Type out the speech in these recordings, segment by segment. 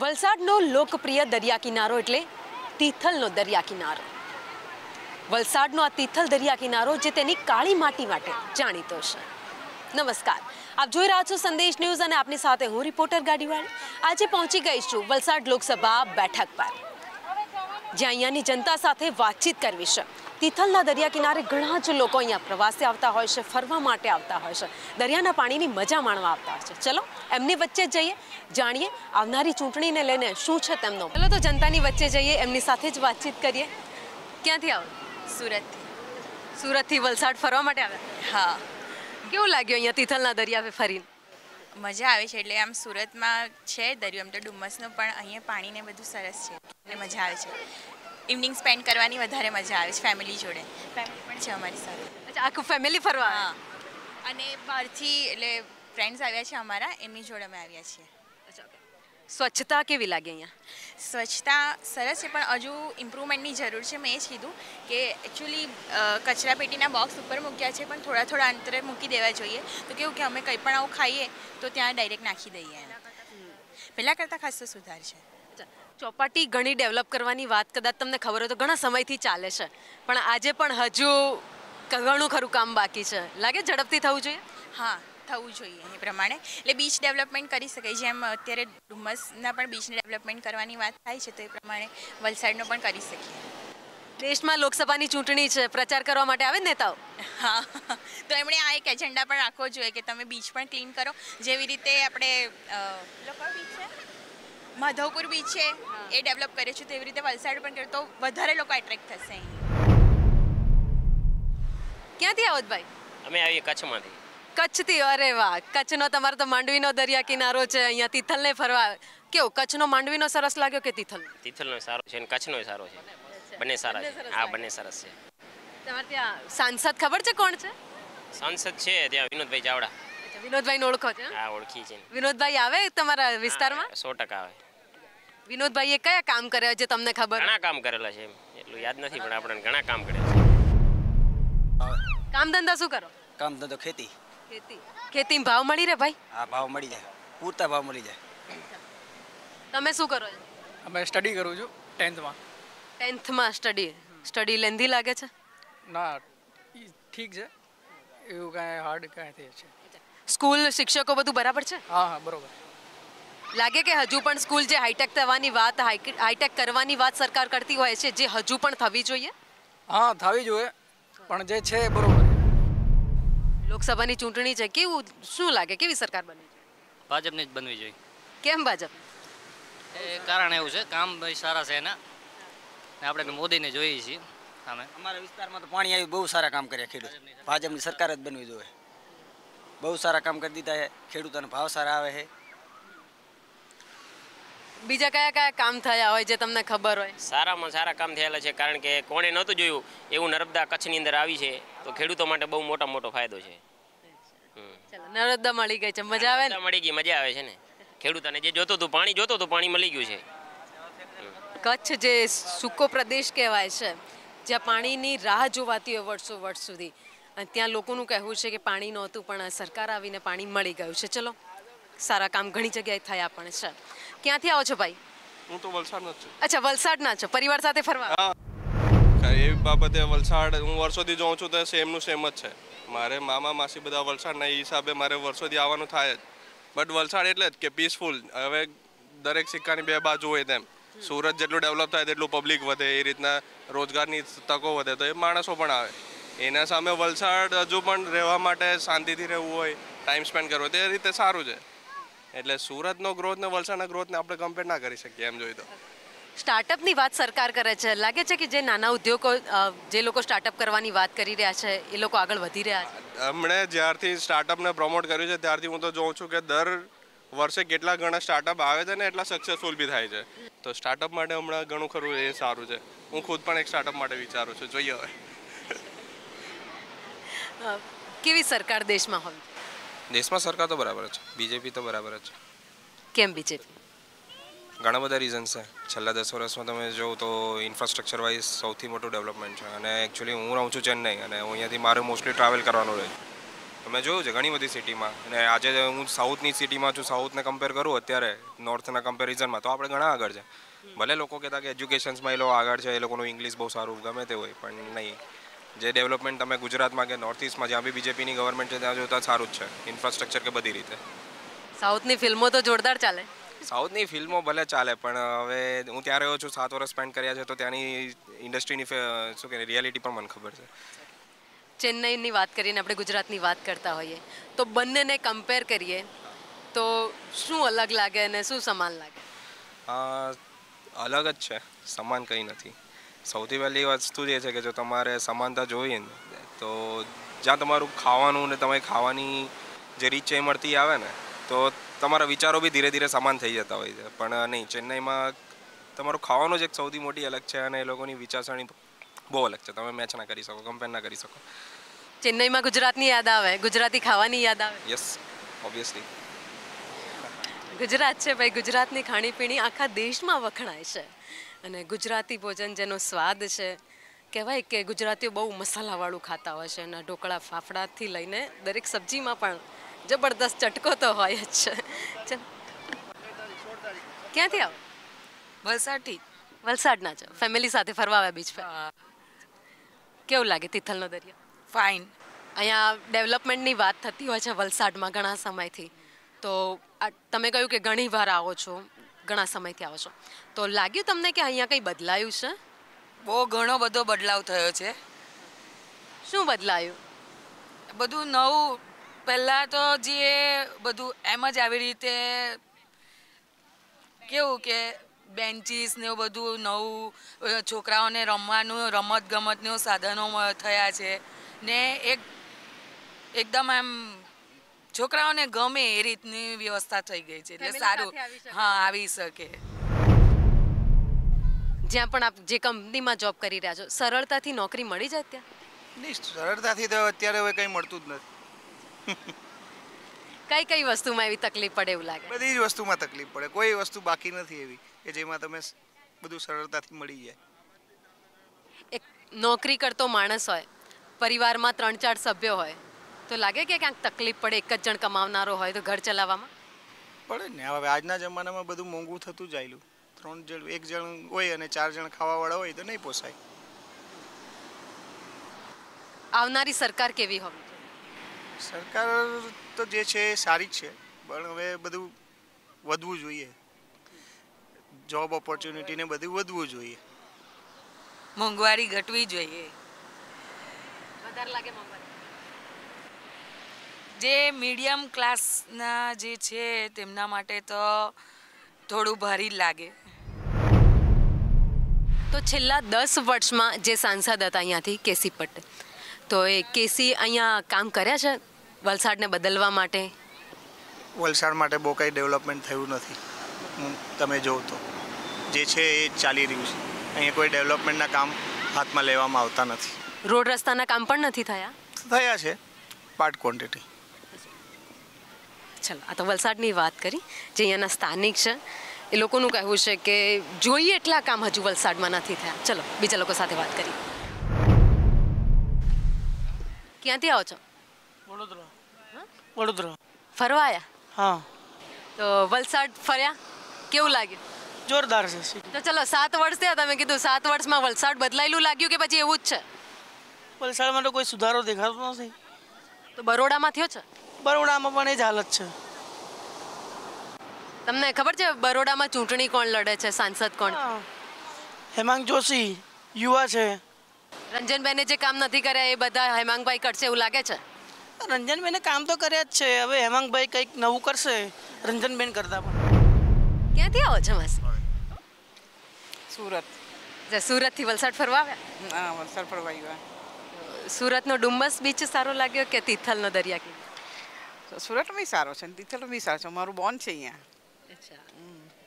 વલસાડનો લોકપ્રિય દરિયા કિનારો એટલે તિથલનો દરિયા કિનારો વલસાડનો આ તિથલ દરિયા કિનારો જે તેની કાળી માટી માટે જાણીતો છે નમસ્કાર આપ જોઈ રહ્યા છો સંદેશ ન્યૂઝ અને આપની સાથે હું રિપોર્ટર ગાડીવાળી આજે પહોંચી ગઈ છું વલસાડ લોકસભા બેઠક પર જ્યાં અહીંયાની જનતા સાથે વાતચીત કરવી છે તિથલના દરિયા કિનારે ઘણા જ લોકો અહીંયા પ્રવાસે આવતા હોય છે ફરવા માટે આવતા હોય છે દરિયાના પાણીની મજા માણવા આવતા હોય છે ચલો એમની વચ્ચે જઈએ જાણીએ આવનારી ચૂંટણીને લઈને શું છે તેમનો ચલો તો જનતાની વચ્ચે જઈએ એમની સાથે જ વાતચીત કરીએ ક્યાંથી આવો સુરત સુરતથી વલસાડ ફરવા માટે આવ્યા હા કેવું લાગ્યું અહીંયા તિથલના દરિયા ફરીને મજા આવે છે એટલે આમ સુરતમાં છે દરિયો એમ તો ડુમ્મસનો પણ અહીંયા પાણીને બધું સરસ છે એટલે મજા આવે છે ઇવનિંગ સ્પેન્ડ કરવાની વધારે મજા આવે છે ફેમિલી જોડે ફેમિલી પણ છે અમારી સાથે અચ્છા આખું ફેમિલી ફરવા હા અને બહારથી એટલે ફ્રેન્ડ્સ આવ્યા છે અમારા એમની જોડે અમે આવ્યા છીએ સ્વચ્છતા કેવી લાગે અહીંયા સ્વચ્છતા સરસ છે પણ હજુ ઇમ્પ્રુવમેન્ટની જરૂર છે મેં એ જ કીધું કે એકચ્યુઅલી કચરાપેટીના બોક્સ ઉપર મૂક્યા છે પણ થોડા થોડા અંતરે મૂકી દેવા જોઈએ તો કેવું કે અમે કંઈ પણ આવું ખાઈએ તો ત્યાં ડાયરેક્ટ નાખી દઈએ પહેલાં કરતાં ખાસ તો સુધાર છે ચોપાટી ઘણી ડેવલપ કરવાની વાત કદાચ તમને ખબર હોય તો ઘણા સમયથી ચાલે છે પણ આજે પણ હજુ ઘણું ખરું કામ બાકી છે લાગે ઝડપથી થવું જોઈએ હા થવું જોઈએ એ પ્રમાણે એટલે બીચ ડેવલપમેન્ટ કરી શકાય જેમ અત્યારે ડુમસના પણ બીચને ડેવલપમેન્ટ કરવાની વાત થાય છે તો એ પ્રમાણે વલસાડનો પણ કરી શકીએ દેશમાં લોકસભાની ચૂંટણી છે પ્રચાર કરવા માટે આવે નેતાઓ હા તો એમણે આ એક એજન્ડા પણ રાખવો જોઈએ કે તમે બીચ પણ ક્લીન કરો જેવી રીતે આપણે લોકો બીચ છે માધવપુર બીચ છે એ ડેવલપ કરે છે તેવી રીતે વલસાડ પણ કરીએ તો વધારે લોકો એટ્રેક્ટ થશે ક્યાંથી આવો ભાઈ અમે આવીએ કચ્છમાંથી કચ્છથી અરે વાહ કચ્છનો તમારો તો માંડવીનો દરિયા કિનારો છે અહીંયા તિથલને ફરવા કેવો કચ્છનો માંડવીનો સરસ લાગ્યો કે તિથલ તિથલનો સારો છે અને કચ્છનો સારો છે બંને સારા છે આ બંને સરસ છે તમારે ત્યાં સાંસદ ખબર છે કોણ છે સાંસદ છે ત્યાં વિનોદભાઈ ચાવડા વિનોદભાઈ ઓળખો છે હા ઓળખી છે વિનોદભાઈ આવે તમારા વિસ્તારમાં સો ટકા આવે વિનોદભાઈ એ કયા કામ કર્યા છે તમને ખબર ઘણા કામ કરેલા છે એટલું યાદ નથી પણ આપણે ઘણા કામ કર્યા છે કામ ધંધા શું કરો કામ ધંધો ખેતી ખેતી ખેતી ભાવ મળી રહે ભાઈ હા ભાવ મળી જાય પૂરતા ભાવ મળી જાય તમે શું કરો છો અમે સ્ટડી કરું છું ટેન્થમાં ટેન્થમાં સ્ટડી સ્ટડી લેન્ધી લાગે છે ના ઠીક છે એવું કાંઈ હાર્ડ કાંઈ છે સ્કૂલ શિક્ષકો બધું બરાબર છે હા હા બરોબર લાગે કે હજુ પણ સ્કૂલ જે હાઈટેક થવાની વાત હાઈટેક કરવાની વાત સરકાર કરતી હોય છે જે હજુ પણ થવી જોઈએ હા થવી જોઈએ પણ જે છે બરોબર લોકસભાની ચૂંટણી છે કેવું શું લાગે કેવી સરકાર બની ભાજપને જ બનવી જોઈએ કેમ ભાજપ એ કારણ એવું છે કામ ભાઈ સારા છે એના આપણે મોદીને જોઈએ છીએ સામે અમારા વિસ્તારમાં તો પાણી આવી બહુ સારા કામ કર્યા ખેડૂત ભાજપની સરકાર જ બનવી જોઈએ બહુ સારા કામ કરી દીધા છે ખેડૂતોને ભાવ સારા આવે છે બીજા કયા કયા કામ થયા હોય જે તમને ખબર હોય સારામાં સારા કામ થયેલા છે કારણ કે કોણે નહોતું જોયું એવું નર્મદા કચ્છની અંદર આવી છે તો ખેડૂતો માટે બહુ મોટા મોટો ફાયદો છે નર્મદા મળી ગઈ છે મજા આવે ને મળી ગઈ મજા આવે છે ને ખેડૂતોને જે જોતું હતું પાણી જોતું હતું પાણી મળી ગયું છે કચ્છ જે સૂકો પ્રદેશ કહેવાય છે જ્યાં પાણીની રાહ જોવાતી હોય વર્ષો વર્ષ સુધી અને ત્યાં લોકોનું કહેવું છે કે પાણી નહોતું પણ સરકાર આવીને પાણી મળી ગયું છે ચલો સારા કામ ઘણી જગ્યાએ થયા પણ છે ક્યાંથી આવો છો ભાઈ હું તો વલસાડ જ છું અચ્છા વલસાડના છો પરિવાર સાથે ફરવા એ બાબતે વલસાડ હું વર્ષોથી જોઉં છું તો સેમનું સેમ જ છે મારે મામા માસી બધા વલસાડના એ હિસાબે મારે વર્ષોથી આવવાનું થાય જ બટ વલસાડ એટલે જ કે પીસફુલ હવે દરેક સિક્કાની બે બાજુ હોય તેમ સુરત જેટલું ડેવલપ થાય તેટલું પબ્લિક વધે એ રીતના રોજગારની તકો વધે તો એ માણસો પણ આવે એના સામે વલસાડ હજુ પણ રહેવા માટે શાંતિથી રહેવું હોય ટાઈમ સ્પેન્ડ કરવો તે રીતે સારું છે એટલે સુરતનો ગ્રોથ ને વલસાડના ગ્રોથને આપણે કમ્પેર ના કરી શકીએ એમ જોઈએ તો સ્ટાર્ટઅપની વાત સરકાર કરે છે લાગે છે કે જે નાના ઉદ્યોગો જે લોકો સ્ટાર્ટઅપ કરવાની વાત કરી રહ્યા છે એ લોકો આગળ વધી રહ્યા છે હમણે જ્યારથી સ્ટાર્ટઅપને પ્રમોટ કર્યું છે ત્યારથી હું તો જોઉં છું કે દર વર્ષે કેટલા ઘણા સ્ટાર્ટઅપ આવે છે ને એટલા સક્સેસફુલ બી થાય છે તો સ્ટાર્ટઅપ માટે હમણાં ઘણું ખરું એ સારું છે હું ખુદ પણ એક સ્ટાર્ટઅપ માટે વિચારું છું જોઈએ હવે કેવી સરકાર દેશમાં હોય દેશમાં સરકાર તો બરાબર છે બીજેપી તો બરાબર છે કેમ બીજેપી ઘણા બધા રીઝન્સ છે છેલ્લા દસ વર્ષમાં તમે જોઉં તો ઇન્ફ્રાસ્ટ્રક્ચર વાઇઝ સૌથી મોટું ડેવલપમેન્ટ છે અને એકચ્યુઅલી હું રહું છું ચેન્નઈ અને હું અહીંયાથી મારે મોસ્ટલી ટ્રાવેલ કરવાનું રહે તમે જોયું છે ઘણી બધી સિટીમાં અને આજે હું સાઉથની સિટીમાં છું સાઉથને કમ્પેર કરું અત્યારે નોર્થના કમ્પેરિઝનમાં તો આપણે ઘણા આગળ છે ભલે લોકો કહેતા કે એજ્યુકેશન્સમાં એ લોકો આગળ છે એ લોકોનું ઇંગ્લિશ બહુ સારું ગમે તે હોય પણ નહીં જે ડેવલપમેન્ટ તમે ગુજરાતમાં કે નોર્થ ઈસ્ટમાં જ્યાં ભી बीजेपी ની ગવર્નમેન્ટ છે ત્યાં જોતા સારું જ છે ઇન્ફ્રાસ્ટ્રક્ચર કે બધી રીતે સાઉથ ની ફિલ્મો તો જોરદાર ચાલે સાઉથ ની ફિલ્મો ભલે ચાલે પણ હવે હું ત્યાં રહ્યો છું 7 વર્ષ સ્પેન્ડ કર્યા છે તો ત્યાંની ઇન્ડસ્ટ્રી ની શું કે રીઅલિટી પર મને ખબર છે ચેન્નાઈ ની વાત કરીએ ને આપણે ગુજરાત ની વાત કરતા હોઈએ તો બંનેને કમ્પેર કરીએ તો શું અલગ લાગે અને શું સમાન લાગે અલગ જ છે સમાન કઈ નથી સૌથી પહેલી વસ્તુ જે છે કે જો તમારે સમાનતા જોઈએ ને તો જ્યાં તમારું ખાવાનું ને તમારી ખાવાની જે રીત છે એ મળતી આવે ને તો તમારા વિચારો બી ધીરે ધીરે સમાન થઈ જતા હોય છે પણ નહીં ચેન્નાઈમાં તમારું ખાવાનું જ એક સૌથી મોટી અલગ છે અને એ લોકોની વિચારસરણી બહુ અલગ છે તમે મેચ ના કરી શકો કમ્પેર ના કરી શકો ચેન્નઈમાં ગુજરાતની યાદ આવે ગુજરાતી ખાવાની યાદ આવે યસ ઓબ્વિયસલી ગુજરાત છે ભાઈ ગુજરાતની ખાણીપીણી આખા દેશમાં વખણાય છે અને ગુજરાતી ભોજન જેનો સ્વાદ છે કહેવાય કે ગુજરાતીઓ બહુ મસાલાવાળું ખાતા હોય છે અને ઢોકળા ફાફડાથી લઈને દરેક સબ્જીમાં પણ જબરદસ્ત ચટકો તો હોય જ છે ક્યાંથી આવો વલસાડથી વલસાડના છો ફેમિલી સાથે ફરવા આવ્યા બીચ પર કેવું લાગે તિથલનો દરિયા ફાઇન અહીંયા ડેવલપમેન્ટની વાત થતી હોય છે વલસાડમાં ઘણા સમયથી તો તમે કહ્યું કે ઘણી વાર આવો છો ઘણા સમયથી આવો છો તો લાગ્યું તમને કે અહીંયા કંઈ બદલાયું છે બહુ ઘણો બધો બદલાવ થયો છે શું બદલાયું બધું નવું પહેલાં તો જે બધું એમ જ આવી રીતે કેવું કે બેન્ચીસ ને એવું બધું નવું છોકરાઓને રમવાનું રમત ગમતનું સાધનો થયા છે ને એક એકદમ એમ છોકરાઓને ગમે એ રીતની વ્યવસ્થા થઈ ગઈ છે એટલે સારું હા આવી શકે જ્યાં પણ આપ જે કંપનીમાં જોબ કરી રહ્યા છો સરળતાથી નોકરી મળી જાય ત્યાં નહીં સરળતાથી તો અત્યારે હવે કંઈ મળતું જ નથી કઈ કઈ વસ્તુમાં એવી તકલીફ પડે એવું લાગે બધી જ વસ્તુમાં તકલીફ પડે કોઈ વસ્તુ બાકી નથી એવી કે જેમાં તમે બધું સરળતાથી મળી જાય એક નોકરી કરતો માણસ હોય પરિવારમાં ત્રણ ચાર સભ્યો હોય તો લાગે કે ક્યાંક તકલીફ પડે એક જ જણ કમાવનારો હોય તો ઘર ચલાવવામાં પડે ને હવે આજના જમાનામાં બધું મોંઘું થતું જ આવેલું ત્રણ જણ એક જણ હોય અને ચાર જણ ખાવાવાળા હોય તો નહીં પોસાય આવનારી સરકાર કેવી હોય સરકાર તો જે છે સારી જ છે પણ હવે બધું વધવું જોઈએ જોબ ઓપોર્ચ્યુનિટીને બધું વધવું જોઈએ મોંઘવારી ઘટવી જોઈએ વધારે લાગે મોંઘવારી જે મીડિયમ ક્લાસના જે છે તેમના માટે તો થોડું ભારી લાગે તો છેલ્લા દસ વર્ષમાં જે સાંસદ હતા અહીંયાથી કેસી પટેલ તો એ કેસી અહીંયા કામ કર્યા છે વલસાડને બદલવા માટે વલસાડ માટે બહુ કંઈ ડેવલપમેન્ટ થયું નથી તમે જોવ તો જે છે એ ચાલી રહ્યું છે અહીંયા કોઈ ડેવલપમેન્ટના કામ હાથમાં લેવામાં આવતા નથી રોડ રસ્તાના કામ પણ નથી થયા થયા છે પાર્ટ ક્વોન્ટિટી ચલો આ તો વલસાડની વાત કરી જે અહીંયાના સ્થાનિક છે એ લોકોનું કહેવું છે કે જોઈએ એટલા કામ હજુ વલસાડમાં નથી થયા ચલો બીજા લોકો સાથે વાત કરી ક્યાંથી આવો છો વડોદરા વડોદરા ફરવા આવ્યા હા તો વલસાડ ફર્યા કેવું લાગ્યું જોરદાર છે તો ચલો સાત વર્ષ થયા તમે કીધું સાત વર્ષમાં વલસાડ બદલાયેલું લાગ્યું કે પછી એવું જ છે વલસાડમાં તો કોઈ સુધારો દેખાતો નથી તો બરોડામાં થયો છે બરોડામાં પણ એ જ હાલત છે તમને ખબર છે બરોડામાં ચૂંટણી કોણ લડે છે સાંસદ કોણ હેમાંગ જોશી યુવા છે રંજનબેને જે કામ નથી કર્યા એ બધા હેમાંગભાઈ કરશે એવું લાગે છે રંજનબેને કામ તો કર્યા જ છે હવે હેમાંગભાઈ કંઈક નવું કરશે રંજનબેન કરતા પણ ક્યાંથી આવો છો માસી સુરત જે સુરતથી વલસાડ ફરવા આવ્યા હા વલસાડ ફરવા આવ્યા સુરતનો ડુમ્બસ બીચ સારો લાગ્યો કે તિથલનો દરિયા કિનારો સુરતમાં સારો છે તિથલ બી સારો છે મારું બોન છે અહીંયા અચ્છા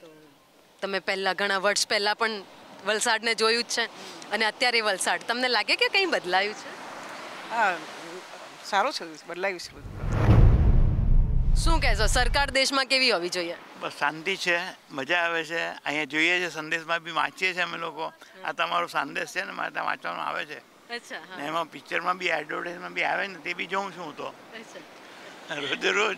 તો તમે પહેલાં ઘણા વર્ષ પહેલાં પણ વલસાડને જોયું જ છે અને અત્યારે વલસાડ તમને લાગે કે કંઈ બદલાયું છે હા સારું છે બદલાયું છે બધું શું કહેશો સરકાર દેશમાં કેવી હોવી જોઈએ બસ શાંતિ છે મજા આવે છે અહીંયા જોઈએ છે સંદેશમાં બી વાંચીએ છીએ અમે લોકો આ તમારો સંદેશ છે ને મારે ત્યાં વાંચવાનો આવે છે અચ્છા એમાં પિક્ચરમાં બી એડવર્ટાઇઝમાં બી આવે ને તે બી જોઉં છું હું તો અચ્છા રોજે રોજ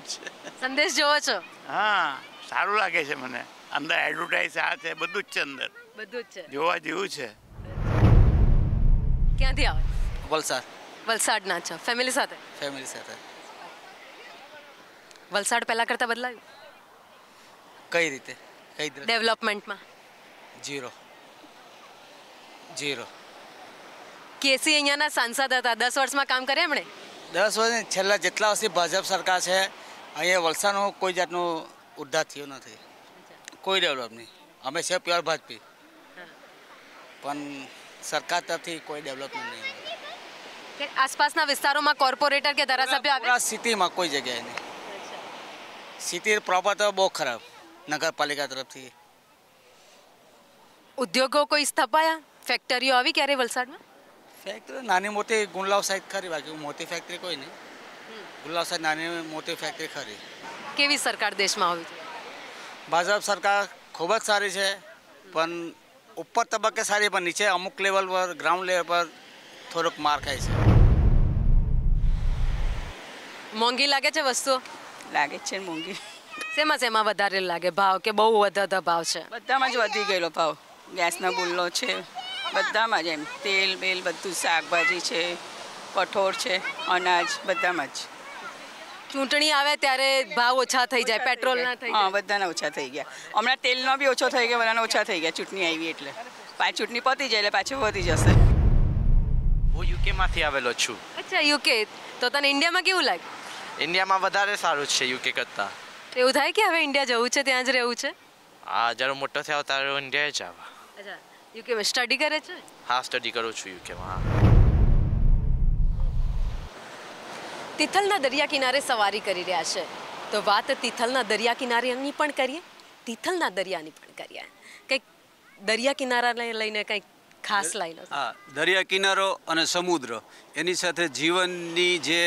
સંદેશ જોવો છો હા સારું લાગે છે મને અંદર એડવર્ટાઇઝ આ છે બધું જ છે અંદર બધું જ છે જોવા જેવું છે ક્યાંથી આવે વલસાડ વલસાડના છો ફેમિલી સાથે ફેમિલી સાથે વલસાડ પહેલા કરતા બદલાયું કઈ રીતે કઈ રીતે ડેવલપમેન્ટમાં જીરો જીરો કેસી અહીંયાના સાંસદ હતા દસ વર્ષમાં કામ કર્યા એમણે દસ વર્ષની છેલ્લા જેટલા વર્ષથી ભાજપ સરકાર છે અહીંયા વલસાડનું કોઈ જાતનું ઉદ્ધાર થયું નથી કોઈ ડેવલપ નહીં અમે છે પ્યોર ભાજપી પણ સરકાર તરફથી કોઈ ડેવલપમેન્ટ નહીં આસપાસના વિસ્તારોમાં કોર્પોરેટર કે ધારાસભ્ય આવ્યા સિટીમાં કોઈ જગ્યાએ નહીં સિટી પ્રોપર તો બહુ ખરાબ નગરપાલિકા તરફથી ઉદ્યોગો કોઈ સ્થપાયા ફેક્ટરીઓ આવી ક્યારે વલસાડમાં ફેક્ટરી નાની મોટી ગુંલાવ સાઈડ ખરી બાકી મોટી ફેક્ટરી કોઈ નહીં ગુંલાવ સાઈડ નાની મોટી ફેક્ટરી ખરી કેવી સરકાર દેશમાં આવી ભાજપ સરકાર ખૂબ જ સારી છે પણ ઉપર તબક્કે સારી પણ નીચે અમુક લેવલ પર ગ્રાઉન્ડ લેવલ પર થોડુંક માર ખાય છે મોંઘી લાગે છે વસ્તુ લાગે છે મોંઘી શેમાં શેમાં વધારે લાગે ભાવ કે બહુ વધારે ભાવ છે બધામાં જ વધી ગયેલો ભાવ ગેસનો ગુલ્લો છે બધામાં જ એમ તેલ બેલ બધું શાકભાજી છે કઠોળ છે અનાજ બધામાં જ ચૂંટણી આવે ત્યારે ભાવ ઓછા થઈ જાય પેટ્રોલના થઈ હા બધાના ઓછા થઈ ગયા હમણાં તેલનો બી ઓછો થઈ ગયો બધાના ઓછા થઈ ગયા ચૂંટણી આવી એટલે પાછી ચૂંટણી પતી જાય એટલે પાછું વધી જશે હું યુકેમાંથી આવેલો છું અચ્છા યુકે તો તને ઇન્ડિયામાં કેવું લાગે ઇન્ડિયામાં વધારે સારું છે યુકે કરતાં એવું થાય કે હવે ઇન્ડિયા જવું છે ત્યાં જ રહેવું છે આ જ્યારે મોટો થયો ત્યારે ઇન્ડિયા જ આવવા યુકેમાં સ્ટડી કરે છે હા સ્ટડી કરું છું યુકેમાં તિથલના દરિયા કિનારે સવારી કરી રહ્યા છે તો વાત તિથલના દરિયા કિનારેની પણ કરીએ તિથલના દરિયાની પણ કરીએ કંઈક દરિયા કિનારાને લઈને કંઈક ખાસ લઈ લો હા દરિયા કિનારો અને સમુદ્ર એની સાથે જીવનની જે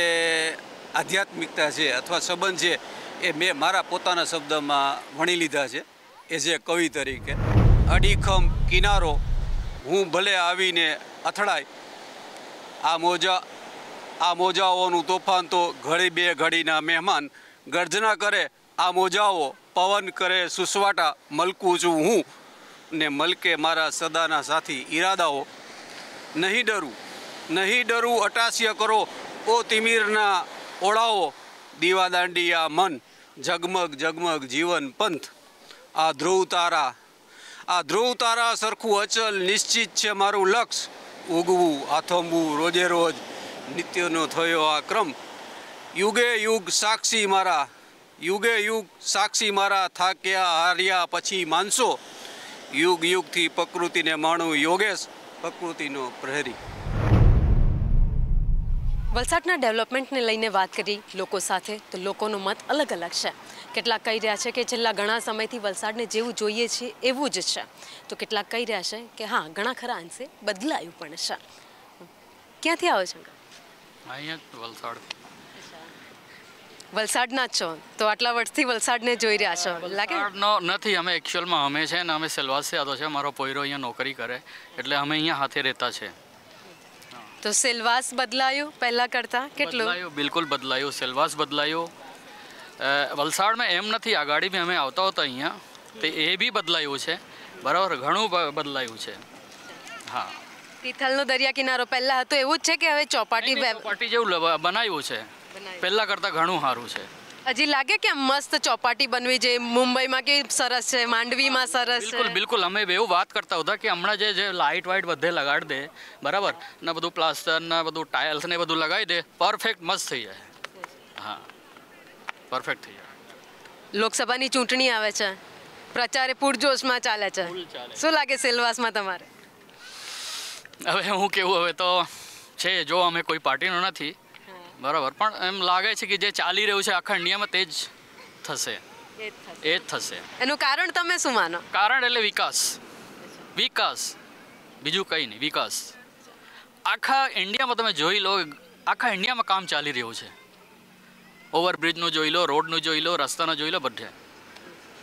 આધ્યાત્મિકતા છે અથવા સંબંધ છે એ મેં મારા પોતાના શબ્દમાં વણી લીધા છે એ જે કવિ તરીકે અડીખમ કિનારો હું ભલે આવીને અથડાય આ મોજા આ મોજાઓનું તોફાન તો ઘડી બે ઘડીના મહેમાન ગર્જના કરે આ મોજાઓ પવન કરે સુસવાટા મલકું છું હું ને મલકે મારા સદાના સાથી ઈરાદાઓ નહીં ડરું નહીં ડરું અટાસ્ય કરો ઓ તિમિરના ઓળાઓ દીવાદાંડી આ મન ઝગમગ ઝગમગ જીવન પંથ આ ધ્રુવ તારા આ ધ્રુવ તારા સરખું અચલ નિશ્ચિત છે મારું લક્ષ ઉગવું આથમવું રોજે રોજ નિત્યનો થયો આ ક્રમ યુગે યુગ સાક્ષી મારા યુગે યુગ સાક્ષી મારા થાક્યા હાર્યા પછી માનસો યુગ યુગથી પ્રકૃતિને માણું યોગેશ પ્રકૃતિનો પ્રહરી વલસાડના ડેવલપમેન્ટને લઈને વાત કરી લોકો સાથે તો લોકોનો મત અલગ અલગ છે કેટલાક કહી રહ્યા છે કે છેલ્લા ઘણા સમયથી વલસાડને જેવું જોઈએ છે એવું જ છે તો કેટલાક કહી રહ્યા છે કે હા ઘણા ખરા અંશે બદલાયું પણ છે ક્યાંથી આવે છે વલસાડ વલસાડના જ છો તો આટલા વર્ષથી વલસાડને જોઈ રહ્યા છો લાગે નથી અમે એક્ચ્યુઅલમાં અમે છે ને અમે સેલવાસ થયા તો છે મારો પોયરો અહીંયા નોકરી કરે એટલે અમે અહીંયા હાથે રહેતા છીએ તો સેલવાસ બદલાયો પહેલાં કરતાં કેટલું બદલાયો બિલકુલ બદલાયો સેલવાસ બદલાયો વલસાડમાં એમ નથી આગાડી અમે આવતા હતા અહીંયા તે એ બી બદલાયું છે બરાબર ઘણું બદલાયું છે હા તિથલનો દરિયા કિનારો પહેલાં હતો એવું જ છે કે હવે ચોપાટી ચોપાટી જેવું બનાવ્યું છે પહેલાં કરતાં ઘણું સારું છે હજી લાગે કે મસ્ત ચોપાટી બનવી જોઈએ મુંબઈમાં કે સરસ છે માંડવીમાં સરસ બિલકુલ બિલકુલ અમે એવું વાત કરતા હતા કે હમણાં જે જે લાઇટ વાઇટ બધે લગાડી દે બરાબર ને બધું પ્લાસ્ટર ને બધું ટાઇલ્સ ને બધું લગાવી દે પરફેક્ટ મસ્ત થઈ જાય હા પરફેક્ટ થઈ જાય લોકસભાની ચૂંટણી આવે છે પ્રચાર પૂરજોશમાં ચાલે છે શું લાગે સેલવાસમાં તમારે હવે હું કેવું હવે તો છે જો અમે કોઈ પાર્ટીનો નથી બરાબર પણ એમ લાગે છે કે જે ચાલી રહ્યું છે આખા ઇન્ડિયામાં તે જ થશે એ જ થશે એનું કારણ તમે શું માનો કારણ એટલે વિકાસ વિકાસ બીજું કંઈ નહીં વિકાસ આખા ઇન્ડિયામાં તમે જોઈ લો આખા ઇન્ડિયામાં કામ ચાલી રહ્યું છે ઓવરબ્રિજનું જોઈ લો રોડનું જોઈ લો રસ્તાનું જોઈ લો બધે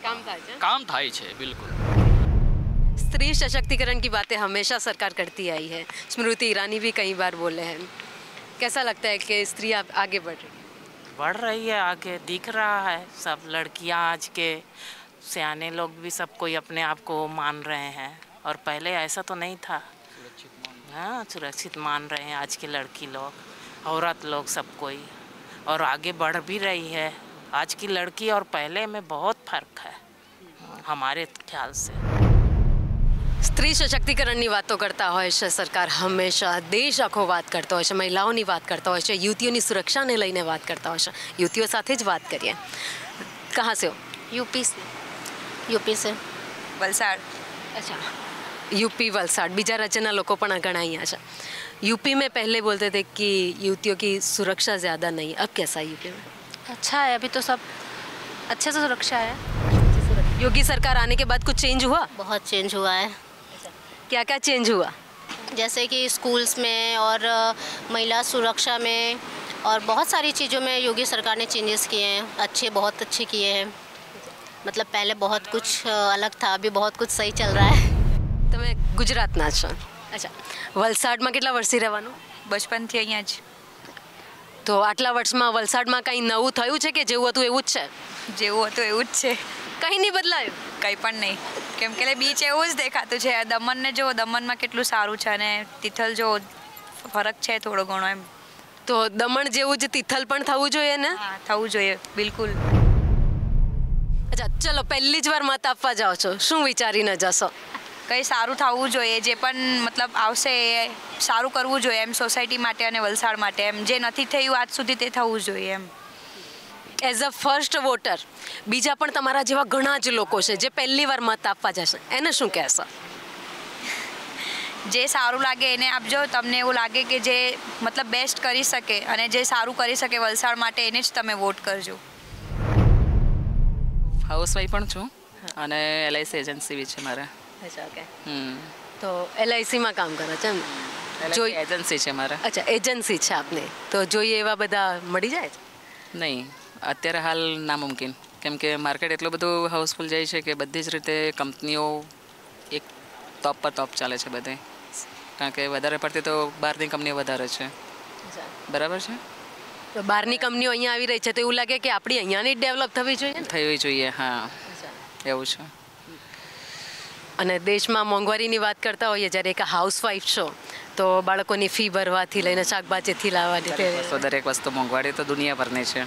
કામ થાય છે કામ થાય છે બિલકુલ સ્ત્રી સશક્તિકરણ કી बातें હંમેશા સરકાર કરતી आई है સ્મૃતિ ઈરાની भी कई बार બોલે हैं कैसा लगता है कि स्त्री आगे बढ़ रही है बढ़ रही है आगे दिख रहा है सब लड़कियां आज के सियाने लोग भी सब कोई अपने आप को मान रहे हैं और पहले ऐसा तो नहीं था हाँ सुरक्षित मान रहे हैं आज के लड़की लोग औरत लोग सब कोई और आगे बढ़ भी रही है आज की लड़की और पहले में बहुत फ़र्क है हम्म। हमारे ख्याल से स्त्री सशक्तिकरण करता हो सरकार हमेशा देश आखो बात करता है महिलाओं की बात करता हो युवती सुरक्षा ने लैने बात करता हो युवती साथ बात करिए कहाँ से हो यूपी से यूपी से वलसाड़ अच्छा यूपी वलसाड़ बीजा राज्य गणाई आ यूपी में पहले बोलते थे कि युवतियों की सुरक्षा ज़्यादा नहीं अब कैसा है यूपी में अच्छा है अभी तो सब अच्छे से सुरक्षा है योगी सरकार आने के बाद कुछ चेंज हुआ बहुत चेंज हुआ है क्या क्या चेंज हुआ जैसे कि स्कूल्स में और महिला सुरक्षा में और बहुत सारी चीज़ों में योगी सरकार ने चेंजेस किए हैं अच्छे बहुत अच्छे किए हैं मतलब पहले बहुत कुछ अलग था अभी बहुत कुछ सही चल रहा है अच्छा। तो मैं गुजरात અચ્છા વલસાડમાં કેટલા વર્ષથી રહેવાનું બચપનથી અહીંયા જ તો આટલા વર્ષમાં વલસાડમાં કંઈ નવું થયું છે કે જેવું હતું એવું જ છે જેવું હતું એવું જ છે કંઈ નહીં બદલાયું કંઈ પણ નહીં કેમ કે બીચ એવું જ દેખાતું છે દમણને જો દમણમાં કેટલું સારું છે અને તિથલ જો ફરક છે થોડો ઘણો એમ તો દમણ જેવું જ તિથલ પણ થવું જોઈએ ને થવું જોઈએ બિલકુલ અચ્છા ચલો પહેલી જ વાર મત આપવા જાઓ છો શું વિચારીને જશો કંઈ સારું થવું જોઈએ જે પણ મતલબ આવશે એ સારું કરવું જોઈએ એમ સોસાયટી માટે અને વલસાડ માટે એમ જે નથી થયું આજ સુધી તે થવું જોઈએ એમ એઝ અ ફર્સ્ટ વોટર બીજા પણ તમારા જેવા ઘણા જ લોકો છે જે પહેલી વાર મત આપવા જશે એને શું કહેશો જે સારું લાગે એને આપજો તમને એવું લાગે કે જે મતલબ બેસ્ટ કરી શકે અને જે સારું કરી શકે વલસાડ માટે એને જ તમે વોટ કરજો હાઉસવાઈફ પણ છું અને એલઆઈસી એજન્સી બી છે મારે ઓકે તો એલઆઈસીમાં કામ કરે છે એમ જોઈ એજન્સી છે મારે અચ્છા એજન્સી છે આપને તો જોઈએ એવા બધા મળી જાય નહીં અત્યારે હાલ નામુમકિન કેમ કે માર્કેટ એટલું બધું હાઉસફુલ જાય છે કે બધી જ રીતે કંપનીઓ એક ટોપ પર ટોપ ચાલે છે બધે કારણ કે વધારે પડતી તો બહારની કંપનીઓ વધારે છે બરાબર છે તો બહારની કંપનીઓ અહીંયા આવી રહી છે તો એવું લાગે કે આપણી અહીંયાની ડેવલપ થવી જોઈએ થવી જોઈએ હા એવું છે અને દેશમાં મોંઘવારીની વાત કરતા હોઈએ જ્યારે એક હાઉસવાઈફ છો તો બાળકોની ફી ભરવાથી લઈને શાકભાજીથી લાવવાથી દરેક વસ્તુ મોંઘવારી તો દુનિયાભરની છે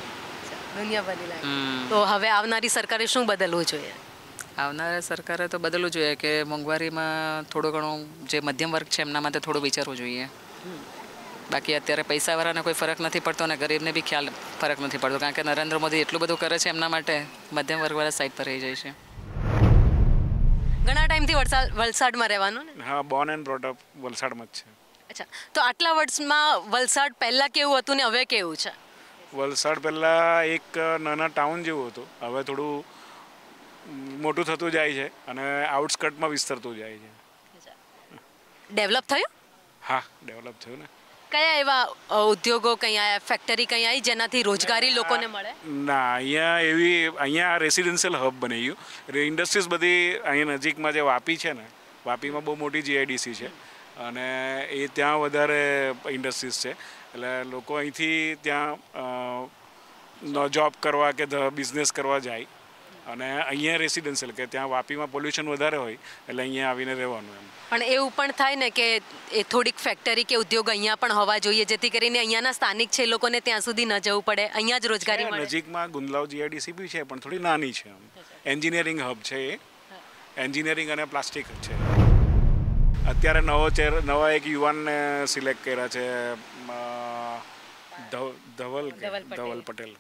દુનિયા બદલી લાગે તો હવે આવનારી સરકારે શું બદલવું જોઈએ આવનારા સરકારે તો બદલવું જોઈએ કે મોંઘવારીમાં થોડો ઘણો જે મધ્યમ વર્ગ છે એમના માટે થોડું વિચારવું જોઈએ બાકી અત્યારે પૈસાવાળાને કોઈ ફરક નથી પડતો અને ગરીબને બી ખ્યાલ ફરક નથી પડતો કારણ કે નરેન્દ્ર મોદી એટલું બધું કરે છે એમના માટે મધ્યમ વર્ગવાળા સાઈડ પર રહી જાય છે ઘણા ટાઈમથી વલસાડ વલસાડમાં રહેવાનું હા બોર્ન એન્ડ બ્રોટ અપ વલસાડમાં જ છે અચ્છા તો આટલા વર્ષમાં વલસાડ પહેલાં કેવું હતું ને હવે કેવું છે વલસાડ પહેલાં એક નાના ટાઉન જેવું હતું હવે થોડું મોટું થતું જાય છે અને આઉટસ્કર્ટમાં વિસ્તરતું જાય છે ડેવલપ થયું હા ડેવલપ થયું ને કયા એવા ઉદ્યોગો કંઈ આવ્યા ફેક્ટરી કંઈ આવી જેનાથી રોજગારી લોકોને મળે ના અહીંયા એવી અહીંયા રેસિડેન્શિયલ હબ બની ગયું એટલે ઇન્ડસ્ટ્રીઝ બધી અહીંયા નજીકમાં જે વાપી છે ને વાપીમાં બહુ મોટી જીઆઈડીસી છે અને એ ત્યાં વધારે ઇન્ડસ્ટ્રીઝ છે એટલે લોકો અહીંથી ત્યાં જોબ કરવા કે બિઝનેસ કરવા જાય અને અહીંયા રેસિડેન્શિયલ કે ત્યાં વાપીમાં પોલ્યુશન વધારે હોય એટલે અહીંયા આવીને રહેવાનું એમ પણ એવું પણ થાય ને કે એ થોડીક ફેક્ટરી કે ઉદ્યોગ અહીંયા પણ હોવા જોઈએ જેથી કરીને અહીંયાના સ્થાનિક છે લોકોને ત્યાં સુધી ન જવું પડે અહીંયા જ રોજગારી મળે નજીકમાં ગુંદલાવ જીઆઈડીસી બી છે પણ થોડી નાની છે એન્જિનિયરિંગ હબ છે એ એન્જિનિયરિંગ અને પ્લાસ્ટિક છે અત્યારે નવો ચેર નવા એક યુવાનને સિલેક્ટ કર્યા છે ધવલ ધવલ પટેલ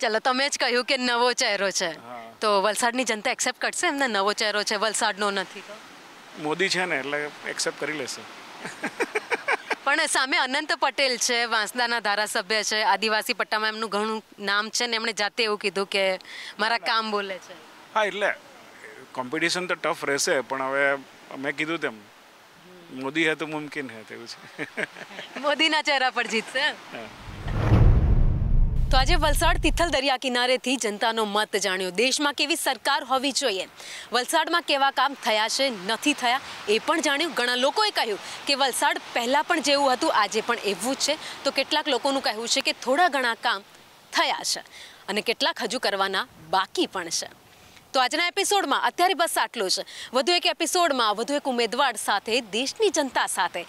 ચલો તમે જ કહ્યું કે નવો ચહેરો છે તો વલસાડની જનતા એક્સેપ્ટ કરશે એમને નવો ચહેરો છે વલસાડનો નથી મોદી છે ને એટલે એક્સેપ્ટ કરી લેશે પણ સામે અનંત પટેલ છે વાંસદાના ધારાસભ્ય છે આદિવાસી પટ્ટામાં એમનું ઘણું નામ છે ને એમણે જાતે એવું કીધું કે મારા કામ બોલે છે હા એટલે કોમ્પિટિશન તો ટફ રહેશે પણ હવે મેં કીધું તેમ મોદી હે તો મુમકિન હે તેવું છે મોદીના ચહેરા પર જીતશે તો આજે વલસાડ તિથલ દરિયા કિનારેથી જનતાનો મત જાણ્યો દેશમાં કેવી સરકાર હોવી જોઈએ વલસાડમાં કેવા કામ થયા છે નથી થયા એ પણ જાણ્યું ઘણા લોકોએ કહ્યું કે વલસાડ પહેલાં પણ જેવું હતું આજે પણ એવું જ છે તો કેટલાક લોકોનું કહેવું છે કે થોડા ઘણા કામ થયા છે અને કેટલાક હજુ કરવાના બાકી પણ છે તો આજના એપિસોડમાં અત્યારે બસ આટલું જ વધુ એક એપિસોડમાં વધુ એક ઉમેદવાર સાથે દેશની જનતા સાથે